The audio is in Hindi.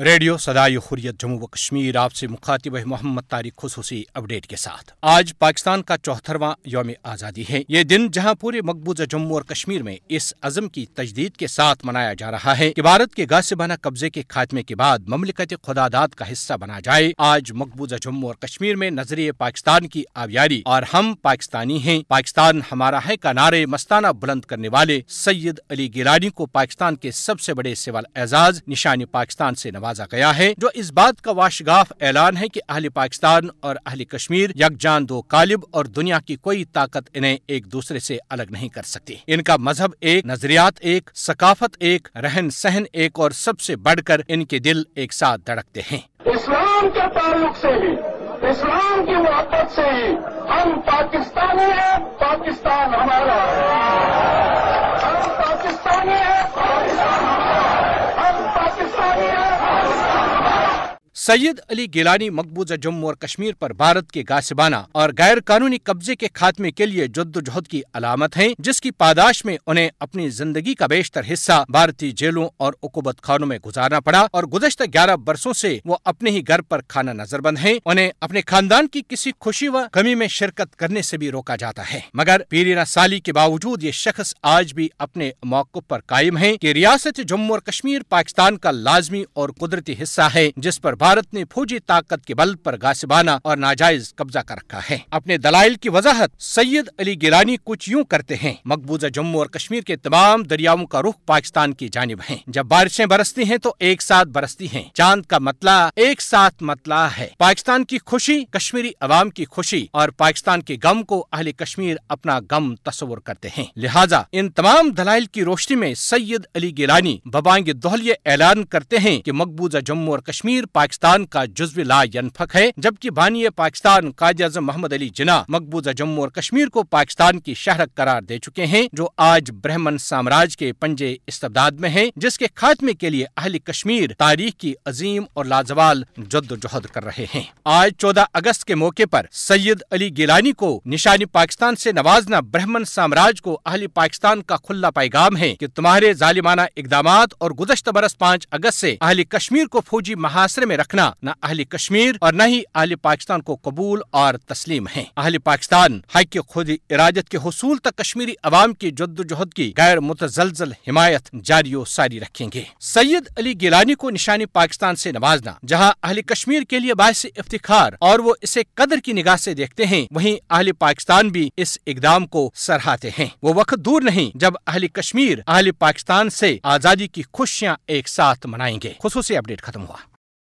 रेडियो सदाई हुरियत जम्मू व कश्मीर आपसे मुखातिब मोहम्मद तारिक खसूसी अपडेट के साथ आज पाकिस्तान का चौहत्तरवां योम आज़ादी है ये दिन जहां पूरे मकबूजा जम्मू और कश्मीर में इस अजम की तजदीद के साथ मनाया जा रहा है कि भारत के बना कब्जे के खात्मे के बाद ममलिकत खुदादाद का हिस्सा बना जाए आज मकबूजा जम्मू और कश्मीर में नजरिए पाकिस्तान की आबियारी और हम पाकिस्तानी है पाकिस्तान हमारा है का नारे मस्ताना बुलंद करने वाले सैयद अली गिलानी को पाकिस्तान के सबसे बड़े सिवल एजाज निशान पाकिस्तान ऐसी नवाजा गया है जो इस बात का वाशगाफ ऐलान है की अहली पाकिस्तान और अहली कश्मीर यकजान दो कालिब और दुनिया की कोई ताकत इन्हें एक दूसरे से अलग नहीं कर सकती इनका मजहब एक नजरियात एक सकाफत एक रहन सहन एक और सबसे बढ़कर इनके दिल एक साथ धड़कते हैं इस्लाम के ताल्लुक से ही इस्लाम की मोहब्बत से ही हम पाकिस्तानी हैं पाकिस्तान हमारा सैयद अली गिलानी मकबूजा जम्मू और कश्मीर पर भारत के गासिबाना और गैर कानूनी कब्जे के खात्मे के लिए जद्दोजहद की अलामत है जिसकी पादाश में उन्हें अपनी जिंदगी का बेशतर हिस्सा भारतीय जेलों और उकूबत खानों में गुजारना पड़ा और गुजशत ग्यारह बरसों से वो अपने ही घर पर खाना नजरबंद है उन्हें अपने खानदान की किसी खुशी व कमी में शिरकत करने से भी रोका जाता है मगर पीरीना साली के बावजूद ये शख्स आज भी अपने मौक़ पर कायम है की रियासत जम्मू और कश्मीर पाकिस्तान का लाजमी और कुदरती हिस्सा है जिस पर भारत भारत ने फौजी ताकत के बल पर गासिबाना और नाजायज कब्जा कर रखा है अपने दलाइल की वजाहत सैयद अली गिलानी कुछ यूँ करते हैं मकबूजा जम्मू और कश्मीर के तमाम दरियाओं का रुख पाकिस्तान की जानब है जब बारिशें बरसती है तो एक साथ बरसती है चांद का मतला एक साथ मतला है पाकिस्तान की खुशी कश्मीरी अवाम की खुशी और पाकिस्तान के गम को अहल कश्मीर अपना गम तस्वर करते हैं लिहाजा इन तमाम दलाइल की रोशनी में सैयद अली गिलानी बबांग दोहलिए ऐलान करते हैं की मकबूजा जम्मू और कश्मीर पाकिस्तान पाकिस्तान का जुज्व ला यनफक है जबकि बानी पाकिस्तान कायद अजम मोहम्मद अली जिना मकबूजा जम्मू और कश्मीर को पाकिस्तान की शहरक करार दे चुके हैं जो आज ब्रह्मन साम्राज्य के पंजे इस्तबदाद में है जिसके खात्मे के लिए अहली कश्मीर तारीख की अजीम और लाजवाल जद्दोजहद कर रहे हैं आज चौदह अगस्त के मौके पर सैयद अली गिलानी को निशानी पाकिस्तान से नवाजना ब्रह्मन साम्राज्य को अहली पाकिस्तान का खुला पैगाम है की तुम्हारे जालिमाना इकदाम और गुजशत बरस पाँच अगस्त ऐसी अहली कश्मीर को फौजी महासरे में रखने रखना न अहल कश्मीर और न ही अहली पाकिस्तान को कबूल और तस्लीम है अहली पाकिस्तान हक के खुद इराजत के हसूल तक कश्मीरी अवाम की जद्दोजहद की गैर मुतजलजल हिमायत जारी सारी रखेंगे सैयद अली गिलानी को निशानी पाकिस्तान ऐसी नवाजना जहाँ अहली कश्मीर के लिए बायस इफ्तार और वो इसे कदर की निगाह ऐसी देखते है वही अहली पाकिस्तान भी इस इकदाम को सराहाते हैं वो वक्त दूर नहीं जब अहली कश्मीर अहली पाकिस्तान ऐसी आजादी की खुशियाँ एक साथ मनाएंगे खसूस अपडेट खत्म हुआ